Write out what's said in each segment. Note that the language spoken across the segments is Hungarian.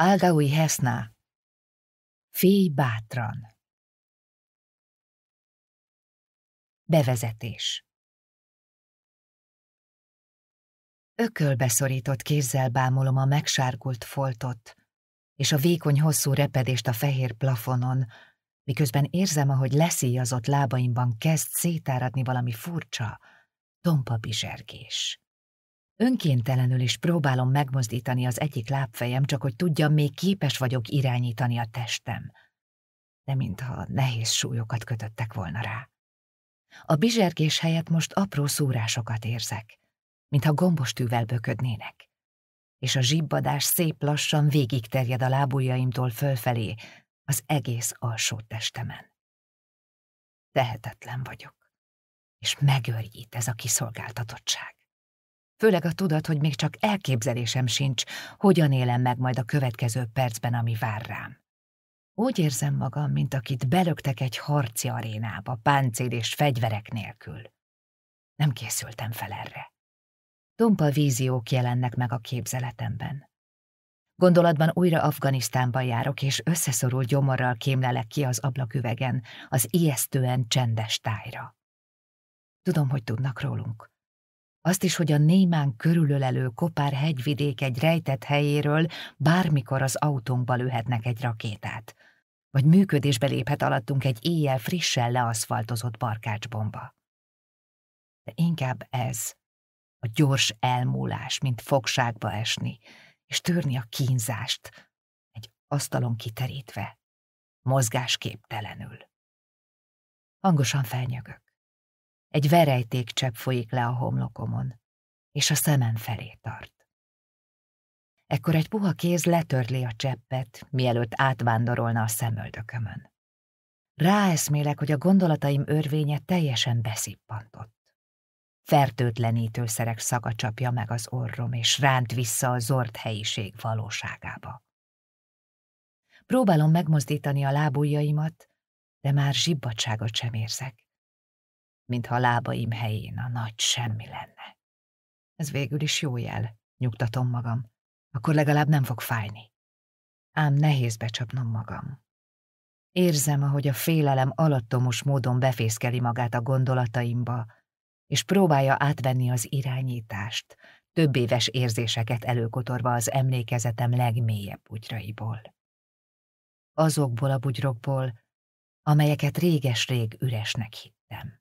Algaui Hesna Félj bátran Bevezetés Ökölbeszorított kézzel bámulom a megsárgult foltot, és a vékony hosszú repedést a fehér plafonon, miközben érzem, ahogy leszíjazott lábaimban kezd szétáradni valami furcsa, tompa bizsergés. Önkéntelenül is próbálom megmozdítani az egyik lábfejem, csak hogy tudjam, még képes vagyok irányítani a testem. De mintha nehéz súlyokat kötöttek volna rá. A bizsergés helyett most apró szúrásokat érzek, mintha gombostűvel böködnének. És a zsibbadás szép lassan terjed a lábujjaimtól fölfelé, az egész alsó testemen. Tehetetlen vagyok, és megőrjít ez a kiszolgáltatottság főleg a tudat, hogy még csak elképzelésem sincs, hogyan élem meg majd a következő percben, ami vár rám. Úgy érzem magam, mint akit belögtek egy harci arénába, páncél és fegyverek nélkül. Nem készültem fel erre. Tompa víziók jelennek meg a képzeletemben. Gondolatban újra Afganisztánban járok, és összeszorul gyomorral kémlelek ki az ablaküvegen, az ijesztően csendes tájra. Tudom, hogy tudnak rólunk azt is, hogy a némán körülölelő kopár hegyvidék egy rejtett helyéről bármikor az autónkba lőhetnek egy rakétát, vagy működésbe léphet alattunk egy éjjel frissen leaszfaltozott barkácsbomba. De inkább ez, a gyors elmúlás, mint fogságba esni, és törni a kínzást, egy asztalon kiterítve, mozgásképtelenül. Hangosan felnyögök. Egy verejték csepp folyik le a homlokomon, és a szemem felé tart. Ekkor egy puha kéz letörli a cseppet, mielőtt átvándorolna a szemöldökömön. Ráeszmélek, hogy a gondolataim örvénye teljesen beszippantott. Fertőtlenítőszerek szaga csapja meg az orrom, és ránt vissza a zord helyiség valóságába. Próbálom megmozdítani a lábujjaimat, de már zsibbadságot sem érzek mintha a lábaim helyén a nagy semmi lenne. Ez végül is jó jel, nyugtatom magam. Akkor legalább nem fog fájni. Ám nehéz becsapnom magam. Érzem, ahogy a félelem alattomos módon befészkeli magát a gondolataimba, és próbálja átvenni az irányítást, több éves érzéseket előkotorva az emlékezetem legmélyebb bugyraiból. Azokból a bugyrokból, amelyeket réges-rég üresnek hittem.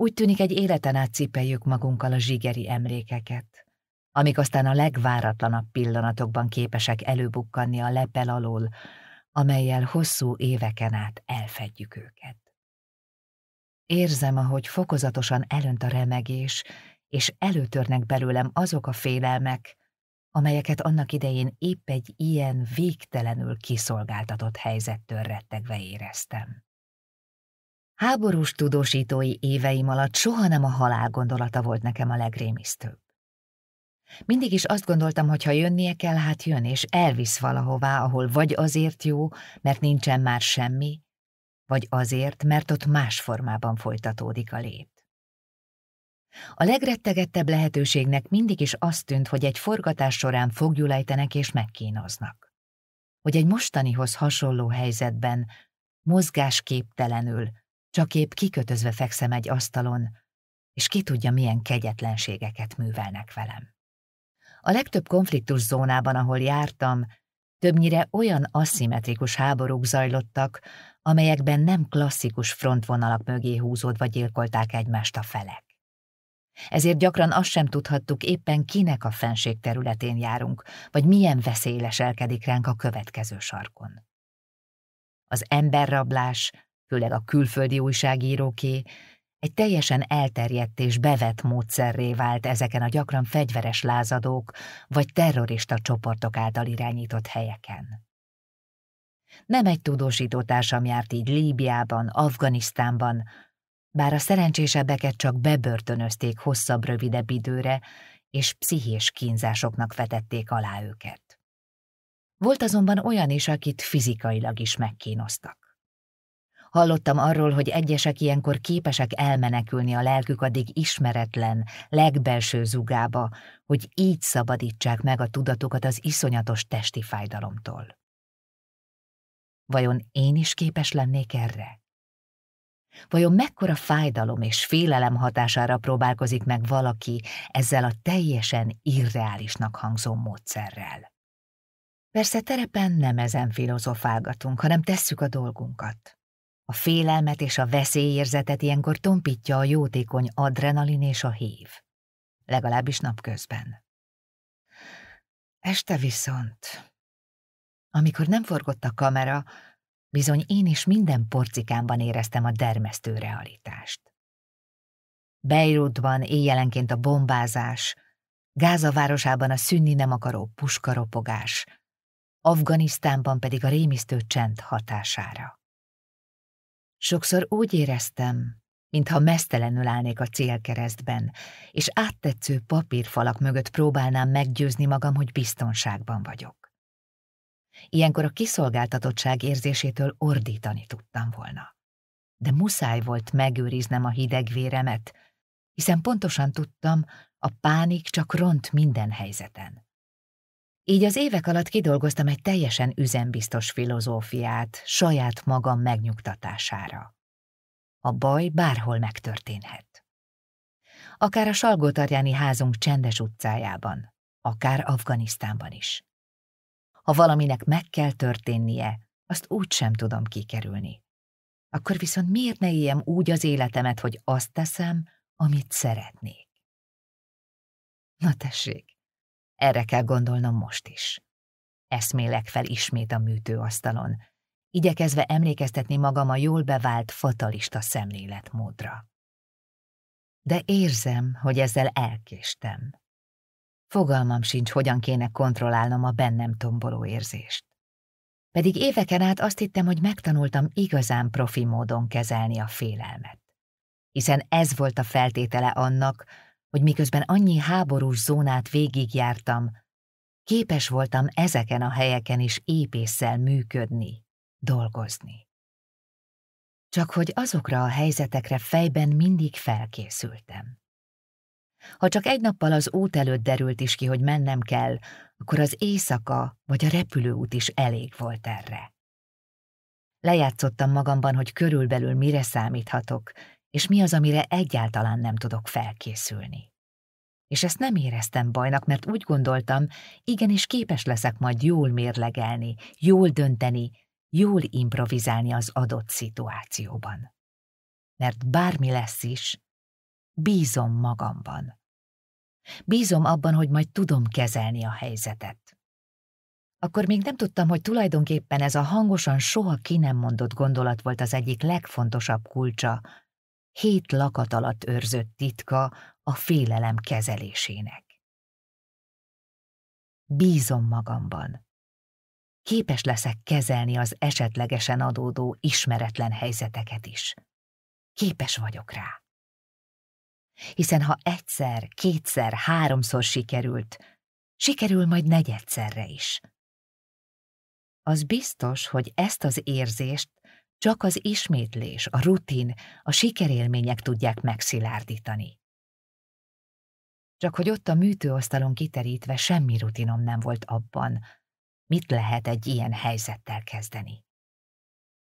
Úgy tűnik, egy életen át cipeljük magunkkal a zsigeri emlékeket, amik aztán a legváratlanabb pillanatokban képesek előbukkanni a lepel alól, amelyel hosszú éveken át elfedjük őket. Érzem, ahogy fokozatosan elönt a remegés, és előtörnek belőlem azok a félelmek, amelyeket annak idején épp egy ilyen végtelenül kiszolgáltatott helyzettől rettegve éreztem. Háborús tudósítói éveim alatt soha nem a halál gondolata volt nekem a legrémisztőbb. Mindig is azt gondoltam, hogy ha jönnie kell, hát jön, és elvisz valahová, ahol vagy azért jó, mert nincsen már semmi, vagy azért, mert ott más formában folytatódik a lét. A legrettegettebb lehetőségnek mindig is azt tűnt, hogy egy forgatás során fogjulejtenek és megkínoznak. Hogy egy mostanihoz hasonló helyzetben mozgásképtelenül csak épp kikötözve fekszem egy asztalon, és ki tudja, milyen kegyetlenségeket művelnek velem. A legtöbb konfliktus zónában, ahol jártam, többnyire olyan aszimmetrikus háborúk zajlottak, amelyekben nem klasszikus frontvonalak mögé húzódva gyilkolták egymást a felek. Ezért gyakran azt sem tudhattuk, éppen kinek a fenség területén járunk, vagy milyen veszély leselkedik ránk a következő sarkon. Az emberrablás, főleg a külföldi újságíróké, egy teljesen elterjedt és bevett módszerré vált ezeken a gyakran fegyveres lázadók vagy terrorista csoportok által irányított helyeken. Nem egy tudósítótársam járt így Líbiában, Afganisztánban, bár a szerencsésebbeket csak bebörtönözték hosszabb-rövidebb időre, és pszichés kínzásoknak vetették alá őket. Volt azonban olyan is, akit fizikailag is megkínoztak. Hallottam arról, hogy egyesek ilyenkor képesek elmenekülni a lelkük addig ismeretlen, legbelső zugába, hogy így szabadítsák meg a tudatokat az iszonyatos testi fájdalomtól. Vajon én is képes lennék erre? Vajon mekkora fájdalom és félelem hatására próbálkozik meg valaki ezzel a teljesen irreálisnak hangzó módszerrel? Persze terepen nem ezen filozofálgatunk, hanem tesszük a dolgunkat. A félelmet és a veszélyérzetet ilyenkor tompítja a jótékony adrenalin és a hív. Legalábbis napközben. Este viszont, amikor nem forgott a kamera, bizony én is minden porcikámban éreztem a dermesztő realitást. Beirutban éjjelenként a bombázás, Gáza városában a szűnni nem akaró puskaropogás, Afganisztánban pedig a rémisztő csend hatására. Sokszor úgy éreztem, mintha mesztelenül állnék a célkeresztben, és áttetsző papírfalak mögött próbálnám meggyőzni magam, hogy biztonságban vagyok. Ilyenkor a kiszolgáltatottság érzésétől ordítani tudtam volna. De muszáj volt megőriznem a hideg véremet, hiszen pontosan tudtam, a pánik csak ront minden helyzeten. Így az évek alatt kidolgoztam egy teljesen üzembiztos filozófiát saját magam megnyugtatására. A baj bárhol megtörténhet. Akár a Salgótarjáni házunk csendes utcájában, akár Afganisztánban is. Ha valaminek meg kell történnie, azt úgy sem tudom kikerülni. Akkor viszont miért ne éljem úgy az életemet, hogy azt teszem, amit szeretnék? Na tessék, erre kell gondolnom most is. Eszmélek fel ismét a műtőasztalon, igyekezve emlékeztetni magam a jól bevált fatalista szemléletmódra. De érzem, hogy ezzel elkéstem. Fogalmam sincs, hogyan kéne kontrollálnom a bennem tomboló érzést. Pedig éveken át azt hittem, hogy megtanultam igazán profi módon kezelni a félelmet. Hiszen ez volt a feltétele annak, hogy miközben annyi háborús zónát végigjártam, képes voltam ezeken a helyeken is épésszel működni, dolgozni. Csak hogy azokra a helyzetekre fejben mindig felkészültem. Ha csak egy nappal az út előtt derült is ki, hogy mennem kell, akkor az éjszaka vagy a repülőút is elég volt erre. Lejátszottam magamban, hogy körülbelül mire számíthatok, és mi az, amire egyáltalán nem tudok felkészülni. És ezt nem éreztem bajnak, mert úgy gondoltam, igenis képes leszek majd jól mérlegelni, jól dönteni, jól improvizálni az adott szituációban. Mert bármi lesz is, bízom magamban. Bízom abban, hogy majd tudom kezelni a helyzetet. Akkor még nem tudtam, hogy tulajdonképpen ez a hangosan soha ki nem mondott gondolat volt az egyik legfontosabb kulcsa hét lakat alatt őrzött titka a félelem kezelésének. Bízom magamban. Képes leszek kezelni az esetlegesen adódó ismeretlen helyzeteket is. Képes vagyok rá. Hiszen ha egyszer, kétszer, háromszor sikerült, sikerül majd negyedszerre is. Az biztos, hogy ezt az érzést csak az ismétlés, a rutin, a sikerélmények tudják megszilárdítani. Csak hogy ott a műtőasztalon kiterítve semmi rutinom nem volt abban, mit lehet egy ilyen helyzettel kezdeni.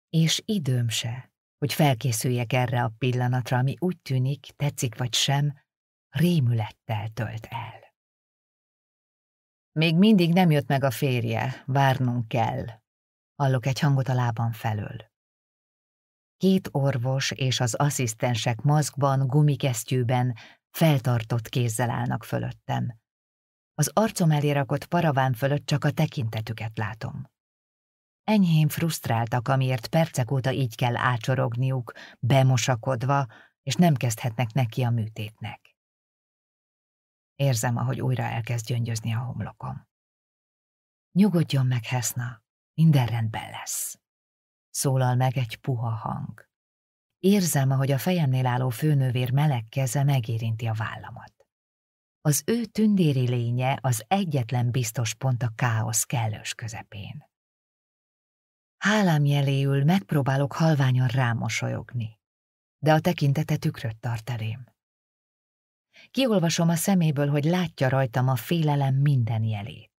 És időm se, hogy felkészüljek erre a pillanatra, ami úgy tűnik, tetszik vagy sem, rémülettel tölt el. Még mindig nem jött meg a férje, várnunk kell. Hallok egy hangot a lábam felől. Két orvos és az asszisztensek maszkban, gumikesztyűben, feltartott kézzel állnak fölöttem. Az arcom elé rakott paraván fölött csak a tekintetüket látom. Enyhén frusztráltak, amiért percek óta így kell ácsorogniuk, bemosakodva, és nem kezdhetnek neki a műtétnek. Érzem, ahogy újra elkezd gyöngyözni a homlokom. Nyugodjon meg, Hesna, minden rendben lesz szólal meg egy puha hang. Érzem, ahogy a fejemnél álló főnővér meleg keze megérinti a vállamat. Az ő tündéri lénye az egyetlen biztos pont a káosz kellős közepén. Hálám jeléül megpróbálok halványan rámosolyogni, de a tekintete tükröt tart elém. Kiolvasom a szeméből, hogy látja rajtam a félelem minden jelét.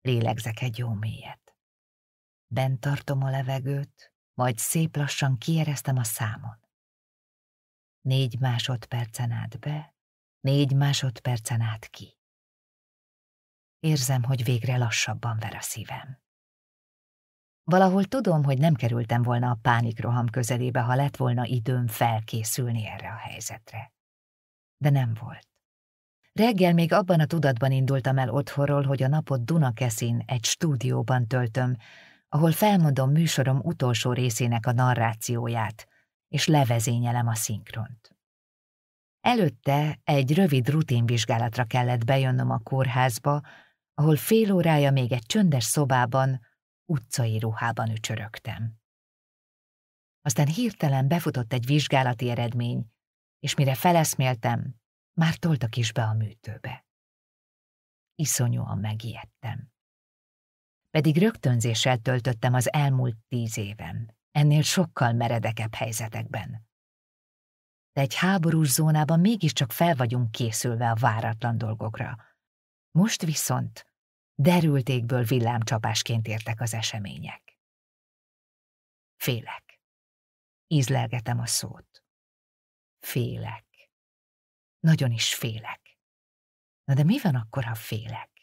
Lélegzek egy jó mélyet. Bent tartom a levegőt, majd szép lassan kiereztem a számon. Négy másodpercen át be, négy másodpercen át ki. Érzem, hogy végre lassabban ver a szívem. Valahol tudom, hogy nem kerültem volna a pánikroham közelébe, ha lett volna időm felkészülni erre a helyzetre. De nem volt. Reggel még abban a tudatban indultam el otthonról, hogy a napot Dunakeszin egy stúdióban töltöm, ahol felmondom műsorom utolsó részének a narrációját, és levezényelem a szinkront. Előtte egy rövid rutinvizsgálatra kellett bejönnöm a kórházba, ahol fél órája még egy csöndes szobában, utcai ruhában ücsörögtem. Aztán hirtelen befutott egy vizsgálati eredmény, és mire feleszméltem, már toltak is be a műtőbe. Iszonyúan megijedtem pedig rögtönzéssel töltöttem az elmúlt tíz éven, ennél sokkal meredekebb helyzetekben. De egy háborús zónában mégiscsak fel vagyunk készülve a váratlan dolgokra. Most viszont derültékből villámcsapásként értek az események. Félek. Ízlelgetem a szót. Félek. Nagyon is félek. Na de mi van akkor, ha félek?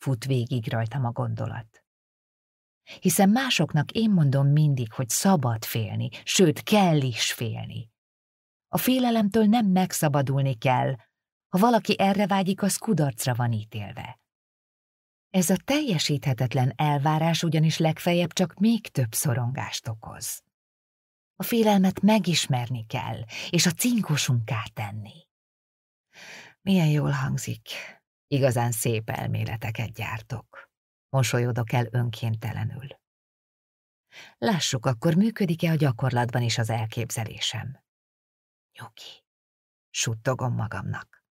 fut végig rajtam a gondolat. Hiszen másoknak én mondom mindig, hogy szabad félni, sőt, kell is félni. A félelemtől nem megszabadulni kell, ha valaki erre vágyik, az kudarcra van ítélve. Ez a teljesíthetetlen elvárás ugyanis legfeljebb csak még több szorongást okoz. A félelmet megismerni kell, és a cinkosunká tenni. Milyen jól hangzik, Igazán szép elméleteket gyártok. Mosolyodok el önkéntelenül. Lássuk, akkor működik-e a gyakorlatban is az elképzelésem. Nyugi, suttogom magamnak.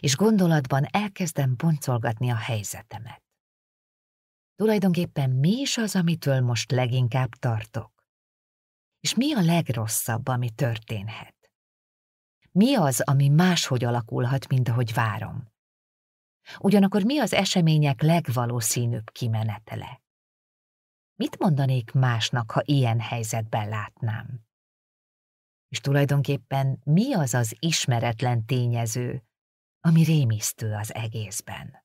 És gondolatban elkezdem boncolgatni a helyzetemet. Tulajdonképpen mi is az, amitől most leginkább tartok? És mi a legrosszabb, ami történhet? Mi az, ami máshogy alakulhat, mint ahogy várom? Ugyanakkor mi az események legvalószínűbb kimenetele? Mit mondanék másnak, ha ilyen helyzetben látnám? És tulajdonképpen mi az az ismeretlen tényező, ami rémisztő az egészben?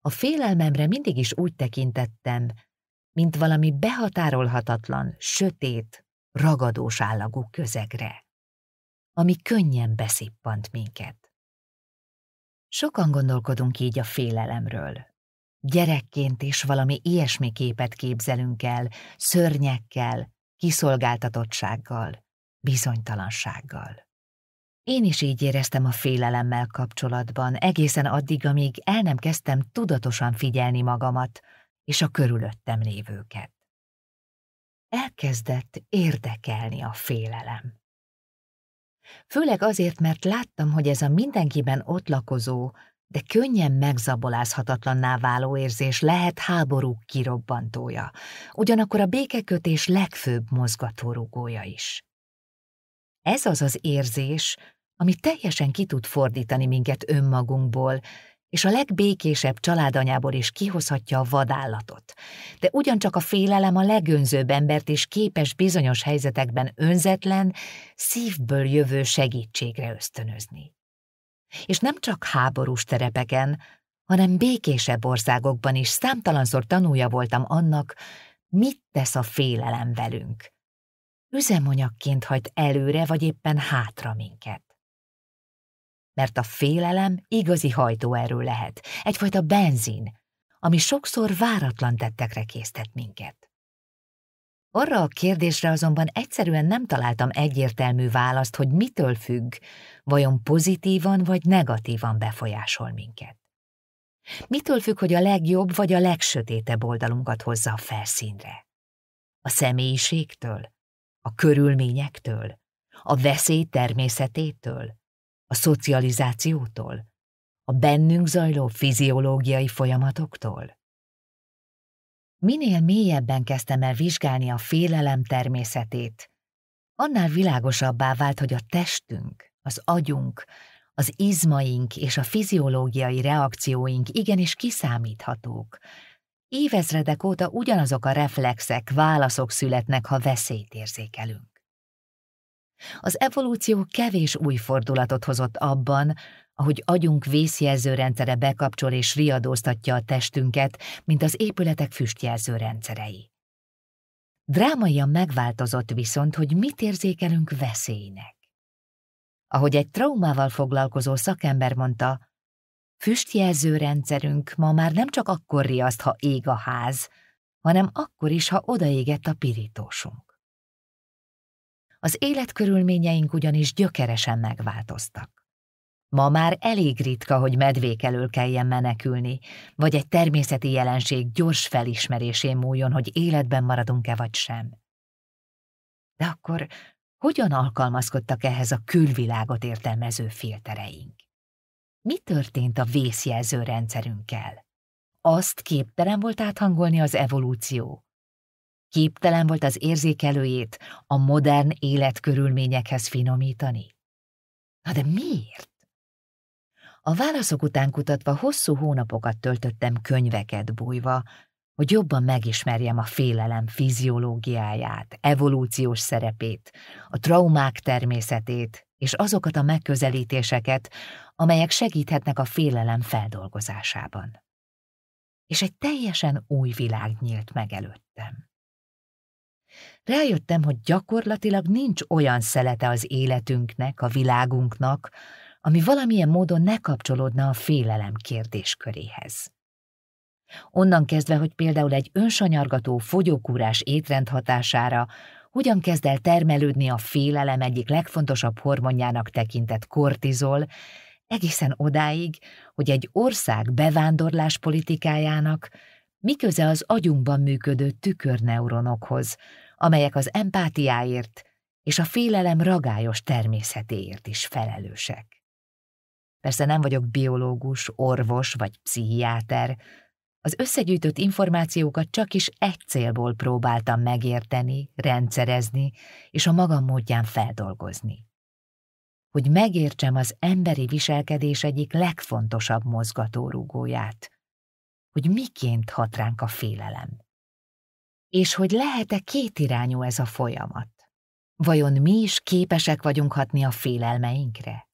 A félelmemre mindig is úgy tekintettem, mint valami behatárolhatatlan, sötét, ragadós állagú közegre, ami könnyen beszippant minket. Sokan gondolkodunk így a félelemről. Gyerekként is valami ilyesmi képet képzelünk el, szörnyekkel, kiszolgáltatottsággal, bizonytalansággal. Én is így éreztem a félelemmel kapcsolatban, egészen addig, amíg el nem kezdtem tudatosan figyelni magamat és a körülöttem lévőket. Elkezdett érdekelni a félelem. Főleg azért, mert láttam, hogy ez a mindenkiben ott lakozó, de könnyen megzabolázhatatlanná váló érzés lehet háború kirobbantója, ugyanakkor a békekötés legfőbb mozgatórugója is. Ez az az érzés, ami teljesen ki tud fordítani minket önmagunkból, és a legbékésebb családanyából is kihozhatja a vadállatot. De ugyancsak a félelem a legönzőbb embert is képes bizonyos helyzetekben önzetlen, szívből jövő segítségre ösztönözni. És nem csak háborús terepeken, hanem békésebb országokban is számtalanszor tanúja voltam annak, mit tesz a félelem velünk. Üzemanyagként hajt előre vagy éppen hátra minket mert a félelem igazi hajtóerő lehet, egyfajta benzin, ami sokszor váratlan tettekre késztet minket. Arra a kérdésre azonban egyszerűen nem találtam egyértelmű választ, hogy mitől függ, vajon pozitívan vagy negatívan befolyásol minket. Mitől függ, hogy a legjobb vagy a legsötétebb oldalunkat hozza a felszínre? A személyiségtől? A körülményektől? A veszély természetétől? a szocializációtól, a bennünk zajló fiziológiai folyamatoktól? Minél mélyebben kezdtem el vizsgálni a félelem természetét, annál világosabbá vált, hogy a testünk, az agyunk, az izmaink és a fiziológiai reakcióink igenis kiszámíthatók. Évezredek óta ugyanazok a reflexek, válaszok születnek, ha veszélyt érzékelünk. Az evolúció kevés új fordulatot hozott abban, ahogy agyunk vészjelzőrendszere bekapcsol és riadóztatja a testünket, mint az épületek füstjelzőrendszerei. Drámaian megváltozott viszont, hogy mit érzékelünk veszélynek. Ahogy egy traumával foglalkozó szakember mondta, füstjelzőrendszerünk ma már nem csak akkor riaszt, ha ég a ház, hanem akkor is, ha odaégett a pirítósunk. Az életkörülményeink ugyanis gyökeresen megváltoztak. Ma már elég ritka, hogy medvék elől kelljen menekülni, vagy egy természeti jelenség gyors felismerésén múljon, hogy életben maradunk-e vagy sem. De akkor hogyan alkalmazkodtak ehhez a külvilágot értelmező filtereink? Mi történt a vészjelző rendszerünkkel? Azt képtelen volt áthangolni az evolúció, Képtelen volt az érzékelőjét a modern életkörülményekhez finomítani. Na de miért? A válaszok után kutatva hosszú hónapokat töltöttem könyveket bújva, hogy jobban megismerjem a félelem fiziológiáját, evolúciós szerepét, a traumák természetét és azokat a megközelítéseket, amelyek segíthetnek a félelem feldolgozásában. És egy teljesen új világ nyílt meg előttem. Rájöttem, hogy gyakorlatilag nincs olyan szelete az életünknek, a világunknak, ami valamilyen módon ne kapcsolódna a félelem kérdésköréhez. Onnan kezdve, hogy például egy önsanyargató, fogyókúrás étrend hatására hogyan kezd el termelődni a félelem egyik legfontosabb hormonjának tekintett kortizol, egészen odáig, hogy egy ország bevándorlás politikájának miköze az agyunkban működő tükörneuronokhoz, amelyek az empátiáért és a félelem ragályos természetéért is felelősek. Persze nem vagyok biológus, orvos vagy pszichiáter, az összegyűjtött információkat csak is egy célból próbáltam megérteni, rendszerezni és a magam módján feldolgozni. Hogy megértsem az emberi viselkedés egyik legfontosabb mozgatórugóját, hogy miként hat ránk a félelem és hogy lehet-e kétirányú ez a folyamat. Vajon mi is képesek vagyunk hatni a félelmeinkre?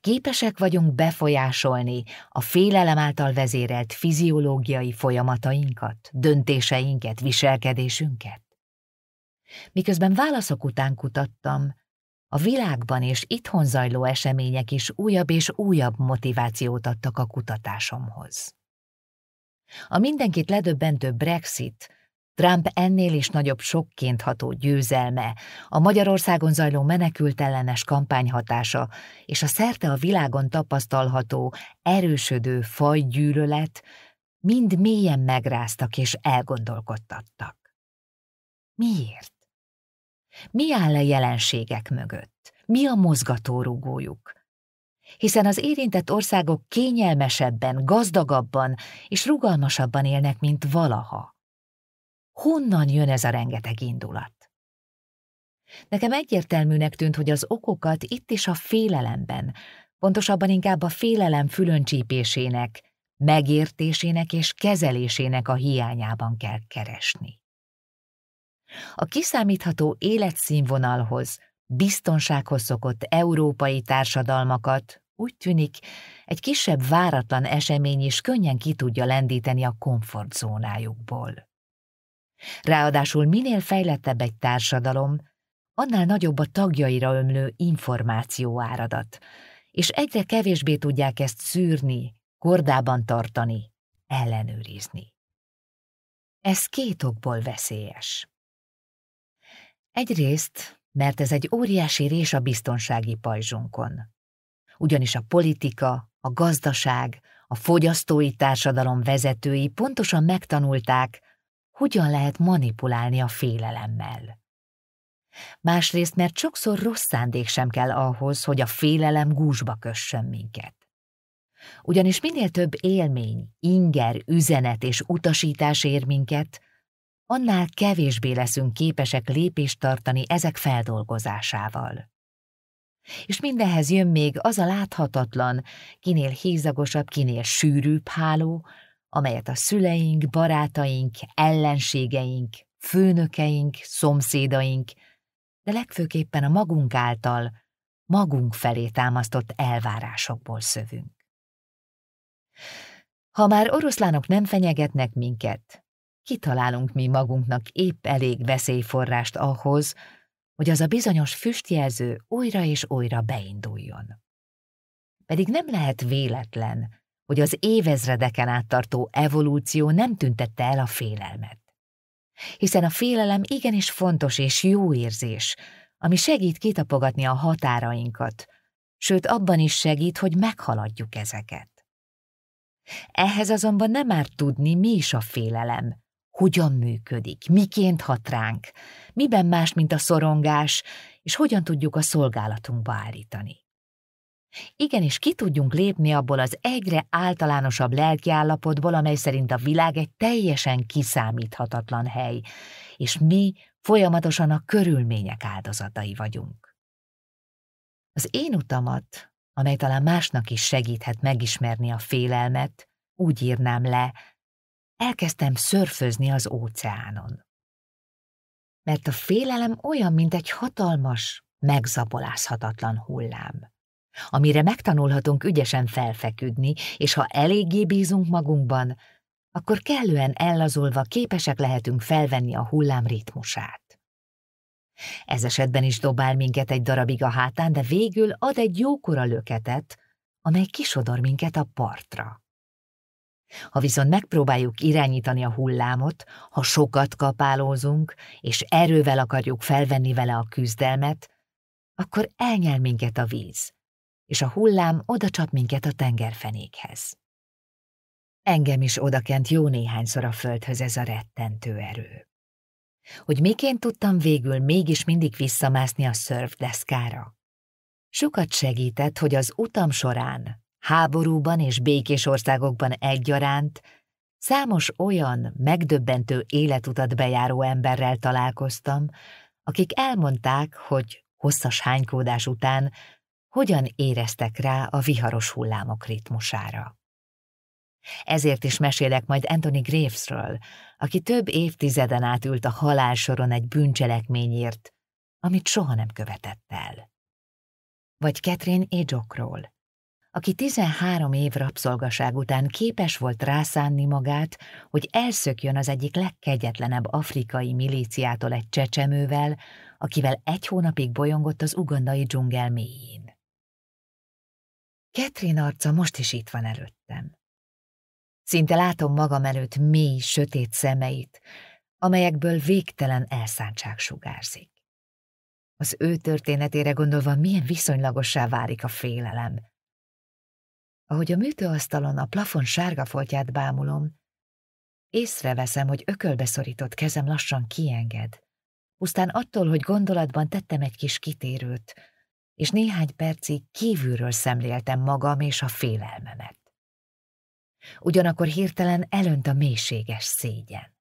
Képesek vagyunk befolyásolni a félelem által vezérelt fiziológiai folyamatainkat, döntéseinket, viselkedésünket? Miközben válaszok után kutattam, a világban és itthon zajló események is újabb és újabb motivációt adtak a kutatásomhoz. A mindenkit ledöbbentő Brexit Trump ennél is nagyobb sokként ható győzelme, a Magyarországon zajló menekültellenes kampány hatása és a szerte a világon tapasztalható, erősödő fajgyűlölet mind mélyen megráztak és elgondolkodtattak. Miért? Mi áll a jelenségek mögött? Mi a mozgatórugójuk? Hiszen az érintett országok kényelmesebben, gazdagabban és rugalmasabban élnek, mint valaha. Honnan jön ez a rengeteg indulat? Nekem egyértelműnek tűnt, hogy az okokat itt is a félelemben, pontosabban inkább a félelem fülöncsípésének, megértésének és kezelésének a hiányában kell keresni. A kiszámítható életszínvonalhoz, biztonsághoz szokott európai társadalmakat úgy tűnik, egy kisebb váratlan esemény is könnyen ki tudja lendíteni a komfortzónájukból. Ráadásul minél fejlettebb egy társadalom, annál nagyobb a tagjaira ömlő információ áradat, és egyre kevésbé tudják ezt szűrni, kordában tartani, ellenőrizni. Ez két okból veszélyes. Egyrészt, mert ez egy óriási rés a biztonsági pajzsunkon. Ugyanis a politika, a gazdaság, a fogyasztói társadalom vezetői pontosan megtanulták, hogyan lehet manipulálni a félelemmel. Másrészt, mert sokszor rossz szándék sem kell ahhoz, hogy a félelem gúzsba kössön minket. Ugyanis minél több élmény, inger, üzenet és utasítás ér minket, annál kevésbé leszünk képesek lépést tartani ezek feldolgozásával. És mindehhez jön még az a láthatatlan, kinél hízagosabb, kinél sűrűbb háló, amelyet a szüleink, barátaink, ellenségeink, főnökeink, szomszédaink, de legfőképpen a magunk által, magunk felé támasztott elvárásokból szövünk. Ha már oroszlánok nem fenyegetnek minket, kitalálunk mi magunknak épp elég veszélyforrást ahhoz, hogy az a bizonyos füstjelző újra és újra beinduljon. Pedig nem lehet véletlen, hogy az évezredeken áttartó evolúció nem tüntette el a félelmet. Hiszen a félelem igenis fontos és jó érzés, ami segít kitapogatni a határainkat, sőt abban is segít, hogy meghaladjuk ezeket. Ehhez azonban nem árt tudni, mi is a félelem, hogyan működik, miként hat ránk, miben más, mint a szorongás, és hogyan tudjuk a szolgálatunkba állítani. Igenis ki tudjunk lépni abból az egyre általánosabb lelkiállapotból, amely szerint a világ egy teljesen kiszámíthatatlan hely, és mi folyamatosan a körülmények áldozatai vagyunk. Az én utamat, amely talán másnak is segíthet megismerni a félelmet, úgy írnám le, elkezdtem szörfözni az óceánon. Mert a félelem olyan, mint egy hatalmas, megzabolázhatatlan hullám amire megtanulhatunk ügyesen felfeküdni, és ha eléggé bízunk magunkban, akkor kellően ellazulva képesek lehetünk felvenni a hullám ritmusát. Ez esetben is dobál minket egy darabig a hátán, de végül ad egy jókora löketet, amely kisodor minket a partra. Ha viszont megpróbáljuk irányítani a hullámot, ha sokat kapálózunk, és erővel akarjuk felvenni vele a küzdelmet, akkor elnyel minket a víz, és a hullám csap minket a tengerfenékhez. Engem is odakent jó néhányszor a földhöz ez a rettentő erő. Hogy miként tudtam végül mégis mindig visszamászni a szörfdeszkára? Sokat segített, hogy az utam során, háborúban és békés országokban egyaránt számos olyan megdöbbentő életutat bejáró emberrel találkoztam, akik elmondták, hogy hosszas hánykódás után hogyan éreztek rá a viharos hullámok ritmusára. Ezért is mesélek majd Anthony Gravesről, aki több évtizeden át ült a halálsoron egy bűncselekményért, amit soha nem követett el. Vagy Catherine Édzsokról, aki 13 év rabszolgaság után képes volt rászánni magát, hogy elszökjön az egyik legkegyetlenebb afrikai milíciától egy csecsemővel, akivel egy hónapig bolyongott az ugandai dzsungel mélyén. Ketrin arca most is itt van előttem. Szinte látom magam előtt mély, sötét szemeit, amelyekből végtelen elszántság sugárzik. Az ő történetére gondolva milyen viszonylagossá válik a félelem. Ahogy a műtőasztalon a plafon sárga foltját bámulom, észreveszem, hogy ökölbeszorított kezem lassan kienged. Pusztán attól, hogy gondolatban tettem egy kis kitérőt, és néhány percig kívülről szemléltem magam és a félelmemet. Ugyanakkor hirtelen elönt a mélységes szégyen.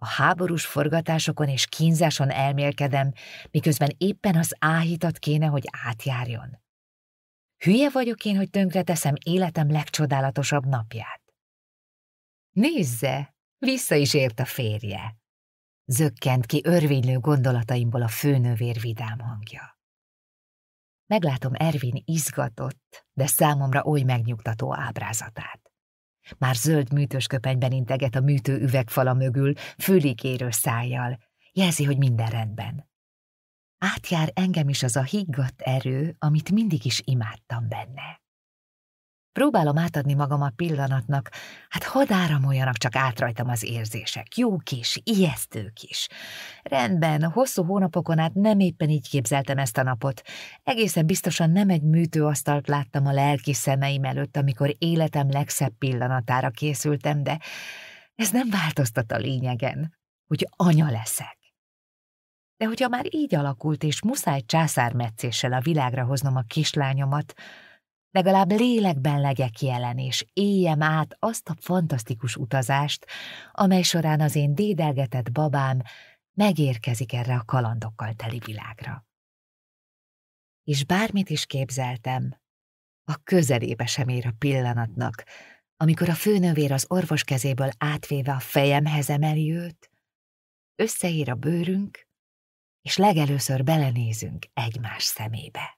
A háborús forgatásokon és kínzáson elmélkedem, miközben éppen az áhítat kéne, hogy átjárjon. Hülye vagyok én, hogy tönkreteszem életem legcsodálatosabb napját. Nézze, vissza is ért a férje. Zökkent ki örvénylő gondolataimból a főnövér vidám hangja. Meglátom Ervin izgatott, de számomra oly megnyugtató ábrázatát. Már zöld műtősköpenyben integet a műtő üvegfala mögül, fülikérő szájjal. Jelzi, hogy minden rendben. Átjár engem is az a higgadt erő, amit mindig is imádtam benne. Próbálom átadni magam a pillanatnak, hát hadd áramoljanak csak át rajtam az érzések, jók is, ijesztők is. Rendben, hosszú hónapokon át nem éppen így képzeltem ezt a napot. Egészen biztosan nem egy műtőasztalt láttam a lelki szemeim előtt, amikor életem legszebb pillanatára készültem, de ez nem változtat a lényegen, hogy anya leszek. De hogyha már így alakult, és muszáj császármetszéssel a világra hoznom a kislányomat, Legalább lélekben legyek jelen, és éljem át azt a fantasztikus utazást, amely során az én dédelgetett babám megérkezik erre a kalandokkal teli világra. És bármit is képzeltem, a közelébe sem ér a pillanatnak, amikor a főnövér az orvos kezéből átvéve a fejemhez emeli őt, összeír a bőrünk, és legelőször belenézünk egymás szemébe.